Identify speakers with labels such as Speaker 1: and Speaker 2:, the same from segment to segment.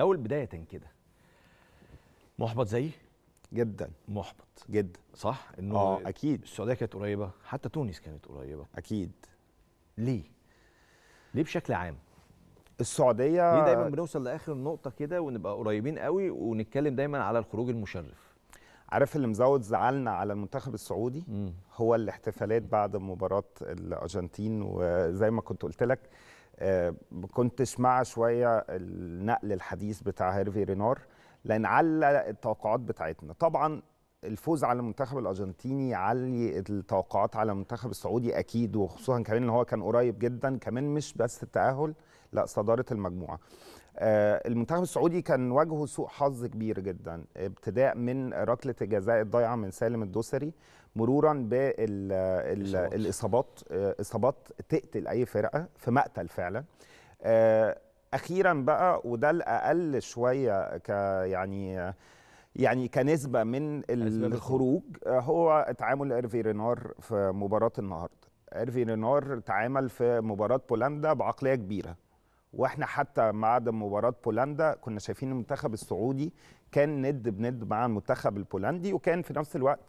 Speaker 1: الاول بدايه كده محبط زيي جدا محبط جدا صح انه اه اكيد السعوديه كانت قريبه حتى تونس كانت قريبه اكيد ليه ليه بشكل عام السعوديه ليه دايما بنوصل لاخر نقطه كده ونبقى قريبين قوي ونتكلم دايما على الخروج المشرف عارف اللي مزود زعلنا على المنتخب السعودي مم. هو الاحتفالات بعد مباراه الارجنتين وزي ما كنت قلت لك آه، كنت اسمع شويه النقل الحديث بتاع هيرفي رينار لان علّى التوقعات بتاعتنا طبعا الفوز على المنتخب الارجنتيني علي التوقعات على المنتخب السعودي اكيد وخصوصا كمان ان هو كان قريب جدا كمان مش بس التاهل لا صداره المجموعه آه، المنتخب السعودي كان واجهه سوء حظ كبير جدا ابتداء من ركله الجزاء الضايعه من سالم الدوسري مرورا بالاصابات آه، اصابات تقتل اي فرقه في مقتل فعلا آه، اخيرا بقى وده الاقل شويه ك يعني يعني كنسبه من الخروج آه، هو تعامل ايرفي رينار في مباراه النهارده ايرفي رينار تعامل في مباراه بولندا بعقليه كبيره واحنا حتى بعد مباراه بولندا كنا شايفين المنتخب السعودي كان ند بند مع المنتخب البولندي وكان في نفس الوقت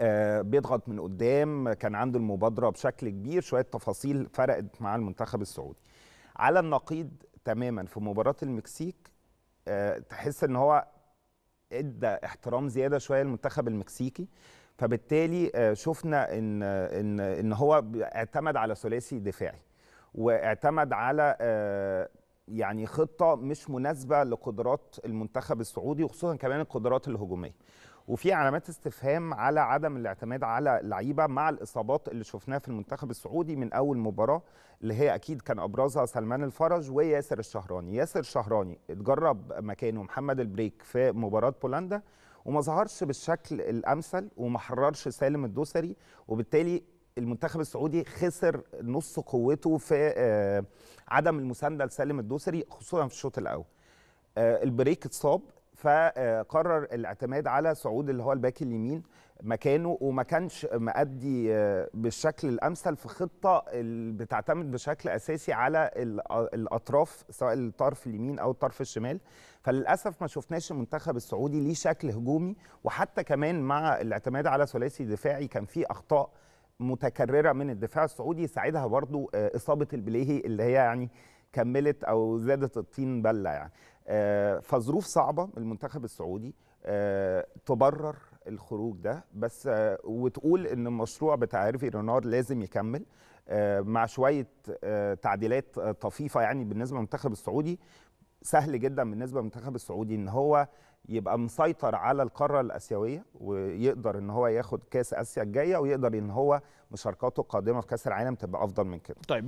Speaker 1: آه بيضغط من قدام كان عنده المبادره بشكل كبير شويه تفاصيل فرقت مع المنتخب السعودي على النقيض تماما في مباراه المكسيك آه، تحس ان هو ادى احترام زياده شويه للمنتخب المكسيكي فبالتالي آه، شفنا ان ان ان هو اعتمد على ثلاثي دفاعي واعتمد على آه، يعني خطه مش مناسبه لقدرات المنتخب السعودي وخصوصا كمان القدرات الهجوميه وفي علامات استفهام على عدم الاعتماد على اللعيبه مع الاصابات اللي شفناها في المنتخب السعودي من اول مباراه اللي هي اكيد كان ابرزها سلمان الفرج وياسر الشهراني ياسر الشهراني اتجرب مكانه محمد البريك في مباراه بولندا وما ظهرش بالشكل الامثل وما حررش سالم الدوسري وبالتالي المنتخب السعودي خسر نص قوته في آه، عدم المسانده لسالم الدوسري خصوصا في الشوط الاول آه، البريك اتصاب فقرر الاعتماد على سعود اللي هو الباك اليمين مكانه وما كانش مأدي آه، بالشكل الامثل في خطه بتعتمد بشكل اساسي على آه، الاطراف سواء الطرف اليمين او الطرف الشمال فللاسف ما شفناش المنتخب السعودي ليه شكل هجومي وحتى كمان مع الاعتماد على ثلاثي دفاعي كان في اخطاء متكرره من الدفاع السعودي ساعدها برضو آه، اصابه البليهي اللي هي يعني كملت او زادت الطين بله يعني آه، فظروف صعبه المنتخب السعودي آه، تبرر الخروج ده بس آه، وتقول ان المشروع بتاع عرفي رينار لازم يكمل مع شويه تعديلات طفيفه يعني بالنسبه للمنتخب السعودي سهل جدا بالنسبه للمنتخب السعودي ان هو يبقى مسيطر على القاره الاسيويه ويقدر ان هو ياخد كاس اسيا الجايه ويقدر ان هو مشاركاته القادمه في كاس العالم تبقى افضل من كده طيب